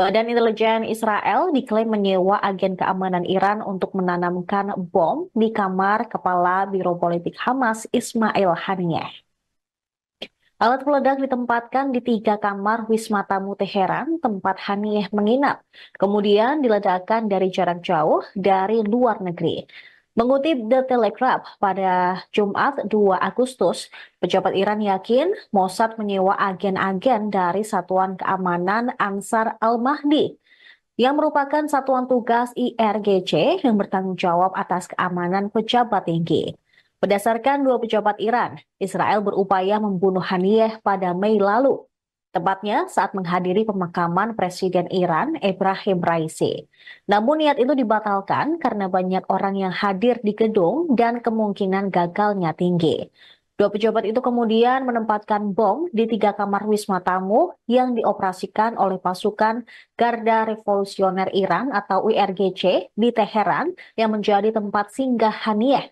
Badan Intelijen Israel diklaim menyewa agen keamanan Iran untuk menanamkan bom di kamar Kepala Biro Politik Hamas Ismail Haniyeh. Alat peledak ditempatkan di tiga kamar Wisma Tamu Teheran, tempat Haniyeh menginap. Kemudian diledakkan dari jarak jauh dari luar negeri. Mengutip The Telegraph pada Jumat 2 Agustus, pejabat Iran yakin Mossad menyewa agen-agen dari Satuan Keamanan Ansar al-Mahdi yang merupakan satuan tugas IRGC yang bertanggung jawab atas keamanan pejabat tinggi. Berdasarkan dua pejabat Iran, Israel berupaya membunuh Haniyeh pada Mei lalu Tepatnya saat menghadiri pemakaman Presiden Iran Ibrahim Raisi. Namun niat itu dibatalkan karena banyak orang yang hadir di gedung dan kemungkinan gagalnya tinggi. Dua pejabat itu kemudian menempatkan bom di tiga kamar wisma tamu yang dioperasikan oleh pasukan Garda Revolusioner Iran atau IRGC di Teheran yang menjadi tempat singgah Haniyeh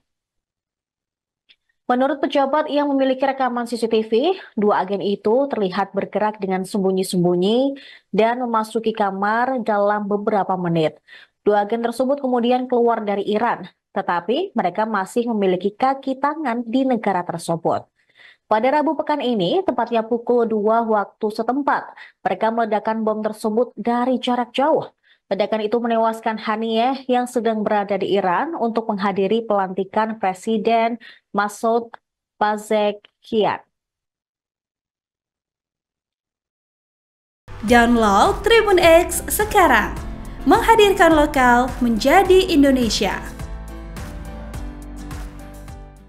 Menurut pejabat yang memiliki rekaman CCTV, dua agen itu terlihat bergerak dengan sembunyi-sembunyi dan memasuki kamar dalam beberapa menit. Dua agen tersebut kemudian keluar dari Iran, tetapi mereka masih memiliki kaki tangan di negara tersebut. Pada Rabu pekan ini, tepatnya pukul 2 waktu setempat, mereka meledakkan bom tersebut dari jarak jauh. Ledakan itu menewaskan Haniyeh yang sedang berada di Iran untuk menghadiri pelantikan Presiden Masoud Pazekian. Download Tribun X sekarang, menghadirkan lokal menjadi Indonesia.